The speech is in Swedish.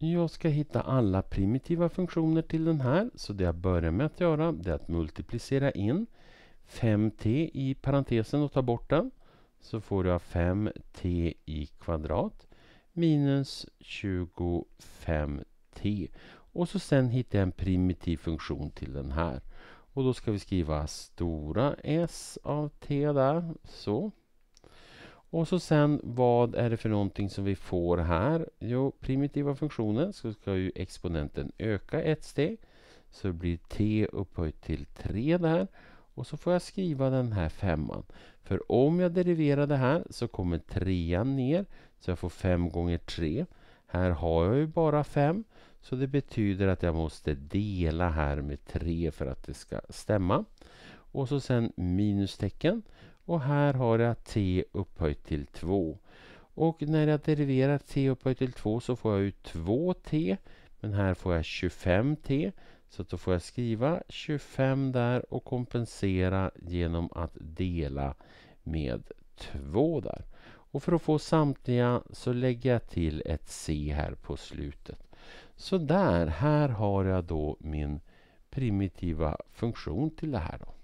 Jag ska hitta alla primitiva funktioner till den här. Så det jag börjar med att göra är att multiplicera in 5t i parentesen och ta bort den. Så får jag 5t i kvadrat minus 25t. Och så sen hittar jag en primitiv funktion till den här. Och då ska vi skriva stora S av t där. Så. Och så sen, vad är det för någonting som vi får här? Jo, primitiva funktionen, så ska ju exponenten öka ett steg. Så det blir t upphöjt till 3 där. Och så får jag skriva den här femman. För om jag deriverar det här så kommer trean ner. Så jag får 5 gånger 3. Här har jag ju bara 5. Så det betyder att jag måste dela här med 3 för att det ska stämma och så sen minustecken. Och här har jag t upphöjt till 2. Och när jag deriverar t upphöjt till 2 så får jag ju 2t. Men här får jag 25t. Så då får jag skriva 25 där och kompensera genom att dela med 2 där. Och för att få samtliga så lägger jag till ett c här på slutet. Så där, här har jag då min primitiva funktion till det här. Då.